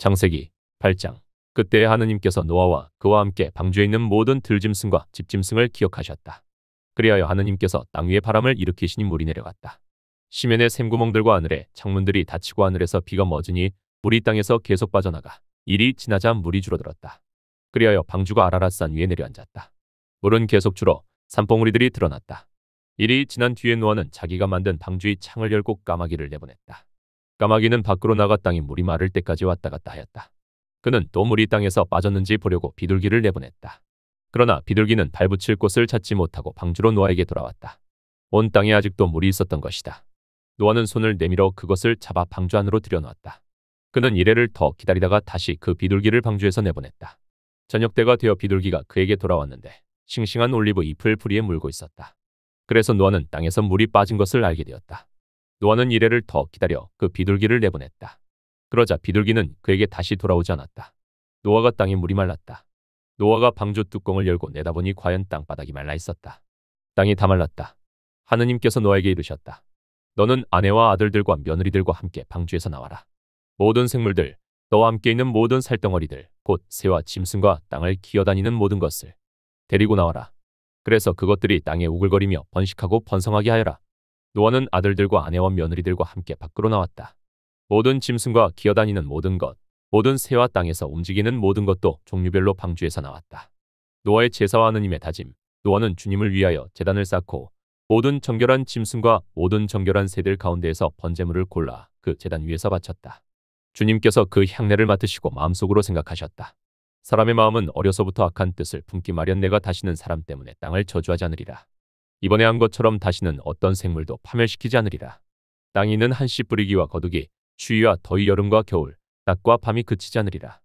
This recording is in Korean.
창세기 8장 그때 하느님께서 노아와 그와 함께 방주에 있는 모든 들짐승과 집짐승을 기억하셨다. 그리하여 하느님께서 땅 위에 바람을 일으키시니 물이 내려갔다. 시면의 샘구멍들과 하늘에 창문들이 닫히고 하늘에서 비가 멎으니 물이 땅에서 계속 빠져나가 일이 지나자 물이 줄어들었다. 그리하여 방주가 아라라산 위에 내려앉았다. 물은 계속 줄어 산봉우리들이 드러났다. 일이 지난 뒤에 노아는 자기가 만든 방주의 창을 열고 까마귀를 내보냈다. 까마귀는 밖으로 나가 땅에 물이 마를 때까지 왔다 갔다 하였다. 그는 또 물이 땅에서 빠졌는지 보려고 비둘기를 내보냈다. 그러나 비둘기는 발붙일 곳을 찾지 못하고 방주로 노아에게 돌아왔다. 온 땅에 아직도 물이 있었던 것이다. 노아는 손을 내밀어 그것을 잡아 방주 안으로 들여놓았다. 그는 이래를 더 기다리다가 다시 그 비둘기를 방주에서 내보냈다. 저녁 때가 되어 비둘기가 그에게 돌아왔는데 싱싱한 올리브 잎을 뿌리에 물고 있었다. 그래서 노아는 땅에서 물이 빠진 것을 알게 되었다. 노아는 이래를 더 기다려 그 비둘기를 내보냈다. 그러자 비둘기는 그에게 다시 돌아오지 않았다. 노아가 땅에 물이 말랐다. 노아가 방주 뚜껑을 열고 내다보니 과연 땅바닥이 말라 있었다. 땅이 다 말랐다. 하느님께서 노아에게 이르셨다. 너는 아내와 아들들과 며느리들과 함께 방주에서 나와라. 모든 생물들, 너와 함께 있는 모든 살덩어리들, 곧 새와 짐승과 땅을 기어다니는 모든 것을 데리고 나와라. 그래서 그것들이 땅에 우글거리며 번식하고 번성하게 하여라. 노아는 아들들과 아내와 며느리들과 함께 밖으로 나왔다. 모든 짐승과 기어다니는 모든 것, 모든 새와 땅에서 움직이는 모든 것도 종류별로 방주에서 나왔다. 노아의 제사와 하느님의 다짐, 노아는 주님을 위하여 재단을 쌓고 모든 정결한 짐승과 모든 정결한 새들 가운데에서 번제물을 골라 그 재단 위에서 바쳤다. 주님께서 그 향내를 맡으시고 마음속으로 생각하셨다. 사람의 마음은 어려서부터 악한 뜻을 품기 마련 내가 다시는 사람 때문에 땅을 저주하지 않으리라. 이번에 한 것처럼 다시는 어떤 생물도 파멸시키지 않으리라. 땅이는 한 씨 뿌리기와 거두기, 추위와 더위 여름과 겨울, 낮과 밤이 그치지 않으리라.